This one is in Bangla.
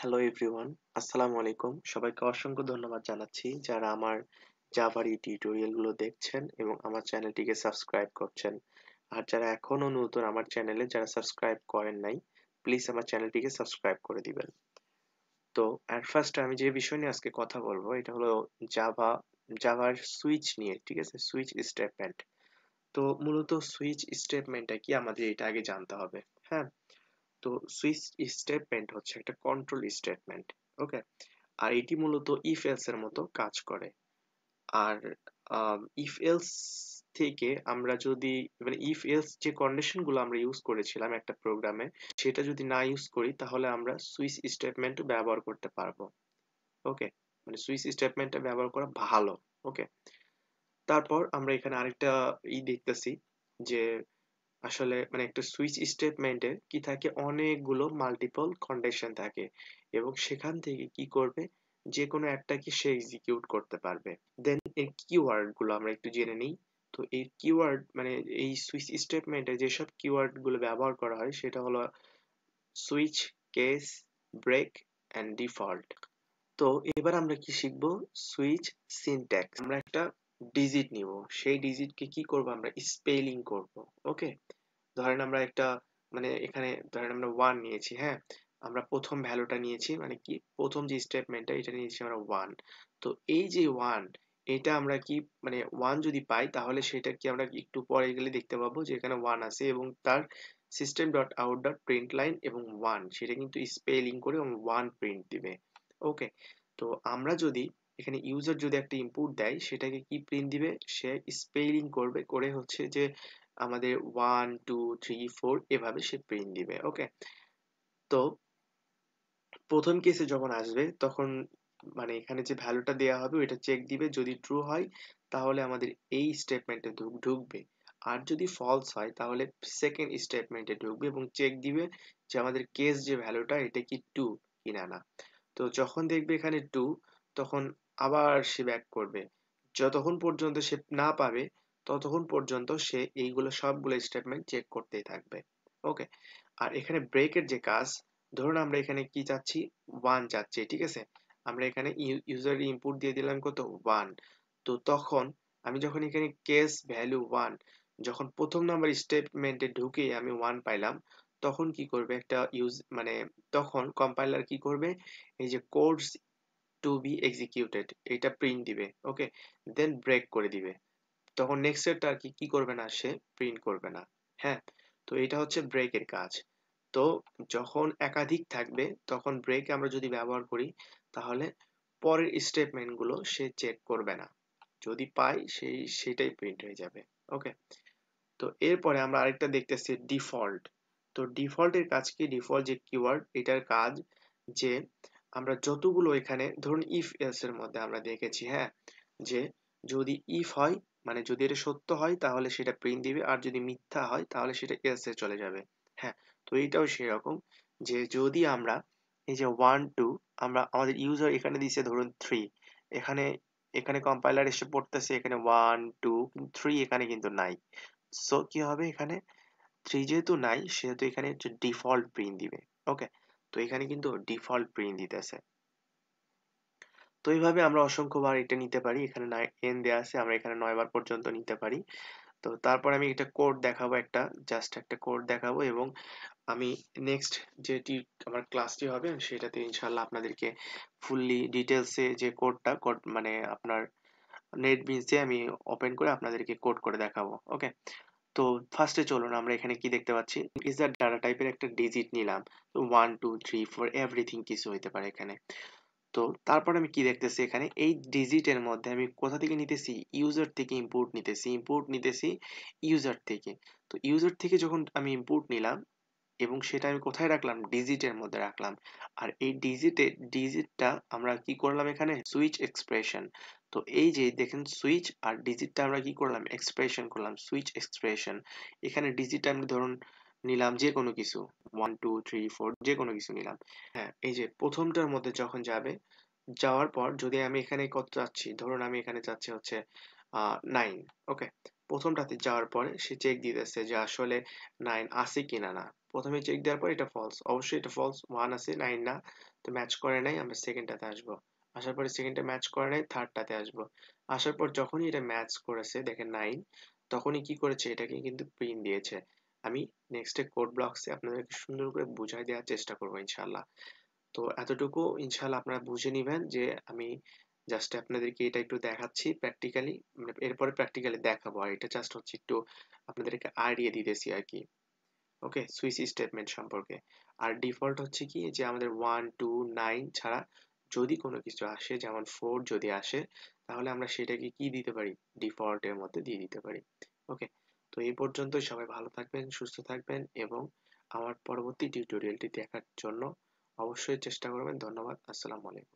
হ্যালো এভরিওয়ান আসসালামু আলাইকুম সবাইকে অসংখ্য ধন্যবাদ জানাচ্ছি যারা আমার জাভার এই টিউটোরিয়ালগুলো দেখছেন এবং আমার চ্যানেলটিকে সাবস্ক্রাইব করছেন আর যারা এখনও নতুন আমার চ্যানেলে যারা সাবস্ক্রাইব করেন নাই প্লিজ আমার চ্যানেলটিকে সাবস্ক্রাইব করে দিবেন তো অ্যাট ফার্স্ট আমি যে বিষয় নিয়ে আজকে কথা বলবো এটা হলো জাভা জাভার সুইচ নিয়ে ঠিক আছে সুইচ স্টেটমেন্ট তো মূলত সুইচ স্টেটমেন্টটা কি আমাদের এটা আগে জানতে হবে হ্যাঁ তো সুইচ স্টেটমেন্ট হচ্ছে একটা কন্ট্রোল স্টেটমেন্ট ওকে আর এটি মূলত ইফ এলস এর মতো কাজ করে আর ইফ এলস থেকে আমরা যদি মানে ইফ এলস যে কন্ডিশন গুলো আমরা ইউজ করেছিলাম একটা প্রোগ্রামে সেটা যদি না ইউজ করি তাহলে আমরা সুইচ স্টেটমেন্ট ব্যবহার করতে পারবো ওকে মানে সুইচ স্টেটমেন্টটা ব্যবহার করা ভালো ওকে তারপর আমরা এখানে আরেকটা ই দেখতেছি যে আসলে মানে একটা সুইচ স্টেটমেন্টে কি থাকে অনেকগুলো মাল্টিপল কন্ডিশন থাকে এবং সেখান থেকে কি করবে যে কোনো একটাকে সে এক্সিকিউট করতে পারবে দেন এর কিওয়ার্ড গুলো আমরা একটু জেনে নিই তো এই কিওয়ার্ড মানে এই সুইচ স্টেটমেন্টে যেসব কিওয়ার্ড গুলো ব্যবহার করা হয় সেটা হলো switch case break and default তো এবার আমরা কি শিখব সুইচ সিনট্যাক্স আমরা একটা ডিজিট নিব সেই ডিজিটকে কি করব আমরা স্পেলিং করব ওকে ধরেন আমরা একটা মানে এখানে ধরেন আমরা ওয়ান নিয়েছি হ্যাঁ আমরা প্রথম ভ্যালুটা নিয়েছি মানে কি প্রথম যে স্টেটমেন্টটা এটা নিয়েছি আমরা ওয়ান তো এই যে ওয়ান এটা আমরা কি মানে ওয়ান যদি পাই তাহলে সেটা কি আমরা একটু পরে গেলে দেখতে পাবো যে এখানে ওয়ান আছে এবং তার system dot out dot print line এবং ওয়ান সেটা কিন্তু স্পেলিং করে ওয়ান প্রিন্ট দিবে ওকে তো আমরা যদি এখানে ইউজার যদি একটা ইনপুট দেয় সেটাকে কি প্রিন্ট দিবে সে স্পেলিং করবে করে হচ্ছে যে আমাদের ওয়ান টু থ্রি ফোর এভাবে সে প্রিন্ট দিবে ওকে তো প্রথম কেসে যখন আসবে তখন মানে এখানে যে ভ্যালুটা দেওয়া হবে ওইটা চেক দিবে যদি ট্রু হয় তাহলে আমাদের এই স্টেটমেন্টে ঢুকবে আর যদি ফলস হয় তাহলে সেকেন্ড স্টেটমেন্টে ঢুকবে এবং চেক দিবে যে আমাদের কেস যে ভ্যালুটা এটা কি টু কিনা না তো যখন দেখবে এখানে টু তখন আবার সে ব্যাক করবে যতক্ষণ পর্যন্ত সে না পাবে ততক্ষণ পর্যন্ত সে এইগুলো সবগুলো স্টেটমেন্ট চেক করতেই থাকবে ওকে আর এখানে ব্রেকের যে কাজ ধরুন আমরা এখানে কি চাচ্ছি ওয়ান চাচ্ছি ঠিক আছে আমরা এখানে ইউজার ইনপুট দিয়ে দিলাম কত ওয়ান তো তখন আমি যখন এখানে কেস ভ্যালু ওয়ান যখন প্রথম নাম্বার স্টেটমেন্টে ঢুকে আমি ওয়ান পাইলাম তখন কি করবে একটা ইউজ মানে তখন কম্পাইলার কি করবে এই যে কোর্স টু বি এক্সিকিউটেড এটা প্রিন্ট দিবে ওকে দেন ব্রেক করে দিবে তখন নেক্সট নেক্সটেরটা আর কি কী করবে না সে প্রিন্ট করবে না হ্যাঁ তো এটা হচ্ছে ব্রেকের কাজ তো যখন একাধিক থাকবে তখন ব্রেক আমরা যদি ব্যবহার করি তাহলে পরের স্টেটমেন্টগুলো সে চেক করবে না যদি পাই সেই সেটাই প্রিন্ট হয়ে যাবে ওকে তো এরপরে আমরা আরেকটা দেখতেছি ডিফল্ট তো ডিফল্টের কাজ কি ডিফল্ট যে কিওয়ার্ড এটার কাজ যে আমরা যতগুলো এখানে ধরুন ইফ এলস এর মধ্যে আমরা দেখেছি হ্যাঁ যে যদি ইফ হয় মানে যদি এটা সত্য হয় তাহলে সেটা প্রিন্ট দিবে আর যদি মিথ্যা হয় তাহলে সেটা এলসে চলে যাবে হ্যাঁ তো এইটাও সেরকম যে যদি আমরা এই যে ওয়ান টু আমরা আমাদের ইউজার এখানে দিচ্ছে ধরুন থ্রি এখানে এখানে কম্পাইলার এসে পড়তেছে এখানে ওয়ান টু থ্রি এখানে কিন্তু নাই সো কি হবে এখানে থ্রি যেহেতু নাই সেহেতু এখানে ডিফল্ট প্রিন্ট দিবে ওকে তো এখানে কিন্তু ডিফল্ট প্রিন্ট দিতেছে তো এইভাবে আমরা অসংখ্যবার এটা নিতে পারি এখানে এন দেয়া আছে আমরা এখানে নয়বার পর্যন্ত নিতে পারি তো তারপর আমি এটা কোড দেখাবো একটা জাস্ট একটা কোড দেখাবো এবং আমি নেক্সট যেটি আমার ক্লাসটি হবে সেটাতে ইনশাল্লাহ আপনাদেরকে ফুললি ডিটেলসে যে কোডটা কোড মানে আপনার নেট বিনসে আমি ওপেন করে আপনাদেরকে কোড করে দেখাবো ওকে তো ফার্স্টে চলুন আমরা এখানে কি দেখতে পাচ্ছি ইজ দ্য ডাটা টাইপের একটা ডিজিট নিলাম one two three four everything কিছু হইতে পারে এখানে তো তারপর আমি কি দেখতেছি এখানে এই ডিজিটের মধ্যে আমি কোথা থেকে নিতেছি ইউজার থেকে ইম্পোর্ট নিতেছি ইম্পোর্ট নিতেছি ইউজার থেকে তো ইউজার থেকে যখন আমি ইম্পোর্ট নিলাম এবং সেটা আমি কোথায় রাখলাম ডিজিটের মধ্যে রাখলাম আর এই ডিজিটে ডিজিটটা আমরা কি করলাম এখানে সুইচ এক্সপ্রেশন তো এই যে দেখেন সুইচ আর ডিজিটটা আমরা কি করলাম এক্সপ্রেশন করলাম সুইচ এক্সপ্রেশন এখানে ডিজিটটা আমি ধরুন নিলাম যে কোনো কিছু ওয়ান টু থ্রি ফোর যে কোনো কিছু নিলাম হ্যাঁ এই যে প্রথমটার মধ্যে যখন যাবে যাওয়ার পর যদি আমি এখানে কত চাচ্ছি ধরুন আমি এখানে চাচ্ছি হচ্ছে নাইন ওকে প্রথমটাতে যাওয়ার পরে সে চেক দিতেছে যে আসলে নাইন আছে কিনা না প্রথমে চেক দেওয়ার পর এটা ফলস অবশ্যই এটা ফলস ওয়ান আছে নাইন না তো ম্যাচ করে নাই আমরা সেকেন্ডটাতে আসবো আসার পরে সেকেন্ডটা ম্যাচ করে নাই থার্ডটাতে আসবো আসার পর যখনই এটা ম্যাচ করেছে দেখেন নাইন তখনই কি করেছে এটাকে কিন্তু প্রিন্ট দিয়েছে আমি নেক্সটে কোড ব্লকসে আপনাদেরকে সুন্দর করে বুঝাই দেওয়ার চেষ্টা করবো ইনশাল্লাহ তো এতটুকু ইনশাল্লাহ আপনারা বুঝে নেবেন যে আমি জাস্ট আপনাদেরকে এটা একটু দেখাচ্ছি প্র্যাকটিক্যালি মানে এরপরে প্র্যাকটিক্যালি দেখাবো আর এটা জাস্ট হচ্ছে একটু আপনাদেরকে আইডিয়া দিতেছি আর কি ওকে সুইচ স্টেটমেন্ট সম্পর্কে আর ডিফল্ট হচ্ছে কি যে আমাদের ওয়ান টু নাইন ছাড়া যদি কোনো কিছু আসে যেমন ফোর যদি আসে তাহলে আমরা সেটাকে কি দিতে পারি ডিফল্টের মধ্যে দিয়ে দিতে পারি ওকে তো এই পর্যন্তই সবাই ভালো থাকবেন সুস্থ থাকবেন এবং আমার পরবর্তী টিউটোরিয়ালটি দেখার জন্য অবশ্যই চেষ্টা করবেন ধন্যবাদ আসসালামু আলাইকুম